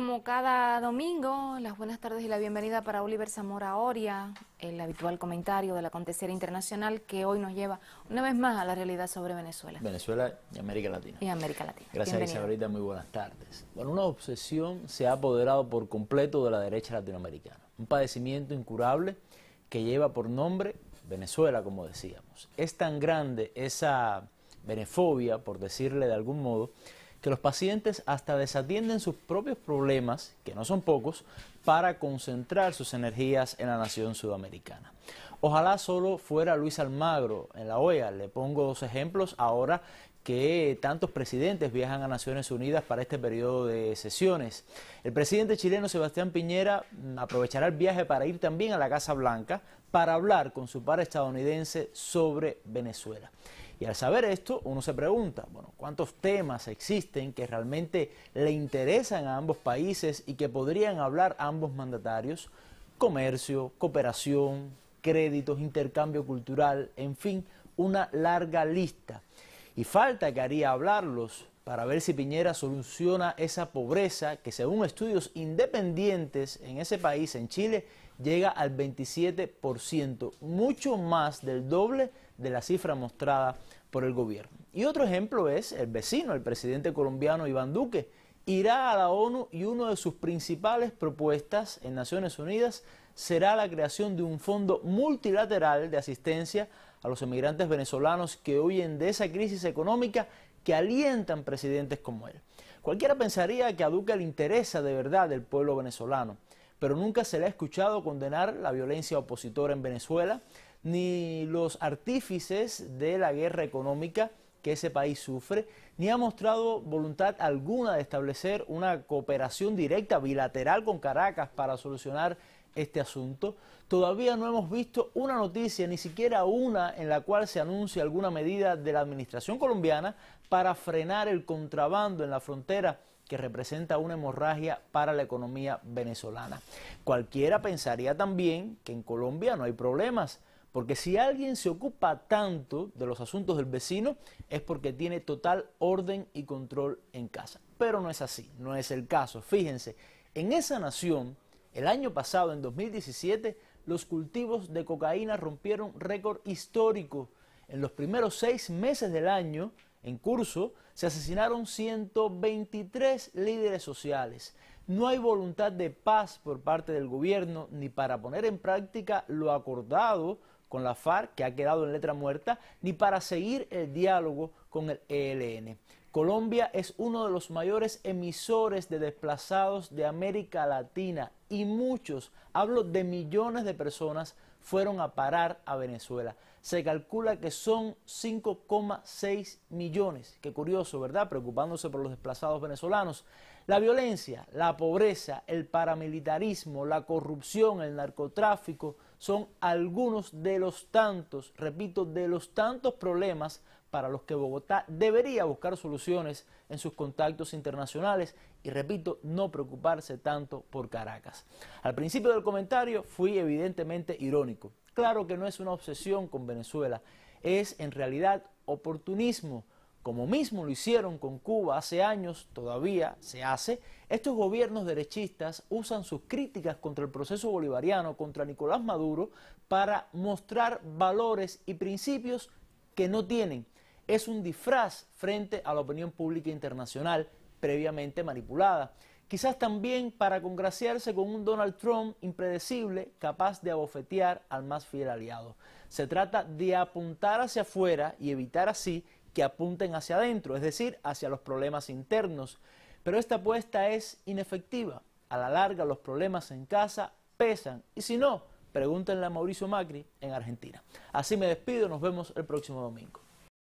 como cada domingo, las buenas tardes y la bienvenida para Oliver Zamora Oria, el habitual comentario del acontecer internacional que hoy nos lleva una vez más a la realidad sobre Venezuela. Venezuela y América Latina. Y América Latina. Gracias Isabelita, muy buenas tardes. Bueno, una obsesión se ha apoderado por completo de la derecha latinoamericana, un padecimiento incurable que lleva por nombre Venezuela, como decíamos. Es tan grande esa venefobia, por decirle de algún modo, que los pacientes hasta desatienden sus propios problemas, que no son pocos, para concentrar sus energías en la nación sudamericana. Ojalá solo fuera Luis Almagro en la OEA. Le pongo dos ejemplos ahora que tantos presidentes viajan a Naciones Unidas para este periodo de sesiones. El presidente chileno Sebastián Piñera mm, aprovechará el viaje para ir también a la Casa Blanca para hablar con su par estadounidense sobre Venezuela. Y al saber esto, uno se pregunta, bueno, ¿cuántos temas existen que realmente le interesan a ambos países y que podrían hablar ambos mandatarios? Comercio, cooperación, créditos, intercambio cultural, en fin, una larga lista. Y falta que haría hablarlos para ver si Piñera soluciona esa pobreza que según estudios independientes en ese país, en Chile, llega al 27%, mucho más del doble de la cifra mostrada por el gobierno. Y otro ejemplo es el vecino, el presidente colombiano Iván Duque. Irá a la ONU y una de sus principales propuestas en Naciones Unidas será la creación de un fondo multilateral de asistencia a los emigrantes venezolanos que huyen de esa crisis económica que alientan presidentes como él. Cualquiera pensaría que a el le interesa de verdad del pueblo venezolano, pero nunca se le ha escuchado condenar la violencia opositora en Venezuela, ni los artífices de la guerra económica que ese país sufre, ni ha mostrado voluntad alguna de establecer una cooperación directa bilateral con Caracas para solucionar este asunto. Todavía no hemos visto una noticia, ni siquiera una, en la cual se anuncie alguna medida de la administración colombiana para frenar el contrabando en la frontera que representa una hemorragia para la economía venezolana. Cualquiera pensaría también que en Colombia no hay problemas, porque si alguien se ocupa tanto de los asuntos del vecino es porque tiene total orden y control en casa. Pero no es así, no es el caso. Fíjense, en esa nación el año pasado, en 2017, los cultivos de cocaína rompieron récord histórico. En los primeros seis meses del año en curso, se asesinaron 123 líderes sociales. No hay voluntad de paz por parte del gobierno ni para poner en práctica lo acordado con la FARC, que ha quedado en letra muerta, ni para seguir el diálogo con el ELN. Colombia es uno de los mayores emisores de desplazados de América Latina y muchos, hablo de millones de personas, fueron a parar a Venezuela. Se calcula que son 5,6 millones. Qué curioso, ¿verdad? Preocupándose por los desplazados venezolanos. La violencia, la pobreza, el paramilitarismo, la corrupción, el narcotráfico son algunos de los tantos, repito, de los tantos problemas para los que Bogotá debería buscar soluciones en sus contactos internacionales y repito, no preocuparse tanto por Caracas. Al principio del comentario fui evidentemente irónico. Claro que no es una obsesión con Venezuela, es en realidad oportunismo. Como mismo lo hicieron con Cuba hace años, todavía se hace, estos gobiernos derechistas usan sus críticas contra el proceso bolivariano, contra Nicolás Maduro, para mostrar valores y principios que no tienen es un disfraz frente a la opinión pública internacional previamente manipulada. Quizás también para congraciarse con un Donald Trump impredecible, capaz de abofetear al más fiel aliado. Se trata de apuntar hacia afuera y evitar así que apunten hacia adentro, es decir, hacia los problemas internos. Pero esta apuesta es inefectiva. A la larga los problemas en casa pesan y si no, pregúntenle a Mauricio Macri en Argentina. Así me despido, nos vemos el próximo domingo.